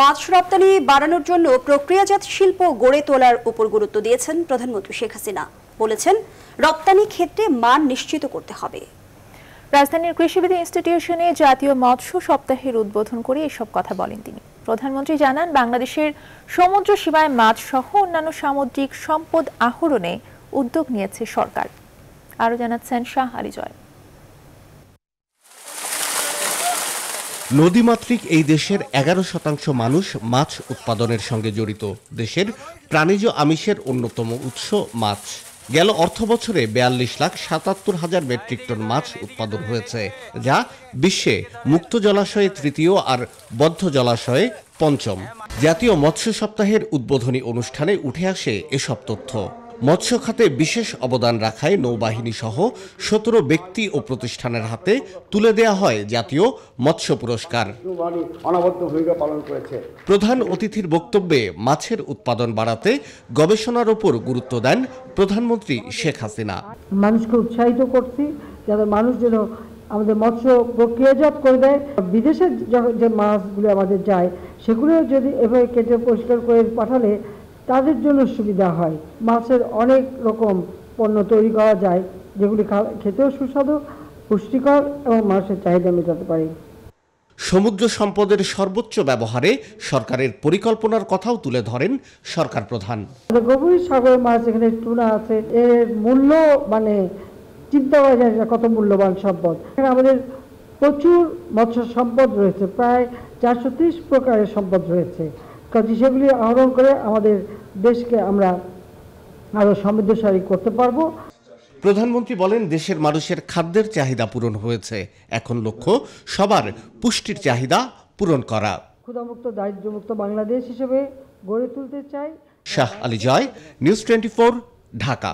মাছ রপ্তানি বাড়ানোর জন্য প্রক্রিয়াজাত শিল্প গড়ে তোলার উপর গুরুত্ব দিয়েছেন প্রধানমন্ত্রী শেখ হাসিনা বলেছেন রপ্তানি ক্ষেত্রে মান নিশ্চিত করতে হবে রাজধানীর কৃষিবিদ ইনস্টিটিউশনে জাতীয় মৎস্য সপ্তাহের উদ্বোধন করে এসব কথা বলেন তিনি প্রধানমন্ত্রী জানান বাংলাদেশের সমুদ্র সীমায় মাছ সহ অন্যান্য সামুদ্রিক সম্পদ আহরণে উদ্যোগ নিয়েছে সরকার আরও জানাচ্ছেন শাহ আলী জয় নদীমাতৃক এই দেশের এগারো শতাংশ মানুষ মাছ উৎপাদনের সঙ্গে জড়িত দেশের প্রাণীজ আমিষের অন্যতম উৎস মাছ গেল অর্থ বছরে বিয়াল্লিশ লাখ সাতাত্তর হাজার মেট্রিক টন মাছ উৎপাদন হয়েছে যা বিশ্বে মুক্ত জলাশয়ে তৃতীয় আর বদ্ধ জলাশয়ে পঞ্চম জাতীয় মৎস্য সপ্তাহের উদ্বোধনী অনুষ্ঠানে উঠে আসে এসব তথ্য মৎস্য খাতে বিশেষ অবদান রাখায় নৌবাহিনী সহ সতেরো ব্যক্তি ও প্রতিষ্ঠানের হাতে তুলে দেয়া হয় জাতীয় মৎস্য পুরস্কার প্রধান অতিথির বক্তব্যে মাছের উৎপাদন বাড়াতে গবেষণার উপর গুরুত্ব দেন প্রধানমন্ত্রী শেখ হাসিনা মানুষকে উৎসাহিত করছি যাদের মানুষ যেন আমাদের মৎস্য প্রক্রিয়াজাত করে দেয় বিদেশের যে মাছগুলো আমাদের যায় সেগুলো যদি এভাবে কেটে পরিষ্কার করে পাঠালে তাদের জন্য সুবিধা হয় মাছের অনেক রকম পণ্য তৈরি করা যায় যেগুলি খেতেও সুস্বাদু পুষ্টিকর এবং মানুষের চাহিদা মেটাতে পারে সমুদ্র সম্পদের সর্বোচ্চ ব্যবহারে সরকারের পরিকল্পনার কথাও তুলে ধরেন সরকার প্রধান গভীর সাগর মাছ এখানে টুনা আছে এর মূল্য মানে চিন্তা করা যায় কত মূল্যবান সম্পদ এখানে আমাদের প্রচুর মৎস্য সম্পদ রয়েছে প্রায় চারশো প্রকারের সম্পদ রয়েছে কাজে সেগুলি আহরণ করে আমাদের দেশকে আমরা আরও সমৃদ্ধশালী করতে পারবো প্রধানমন্ত্রী বলেন দেশের মানুষের খাদ্যের চাহিদা পূরণ হয়েছে এখন লক্ষ্য সবার পুষ্টির চাহিদা পূরণ করা ক্ষুধামুক্ত দারিদ্র্যমুক্ত বাংলাদেশ হিসেবে গড়ে তুলতে চাই শাহ আলী জয় নিউজ টোয়েন্টি ঢাকা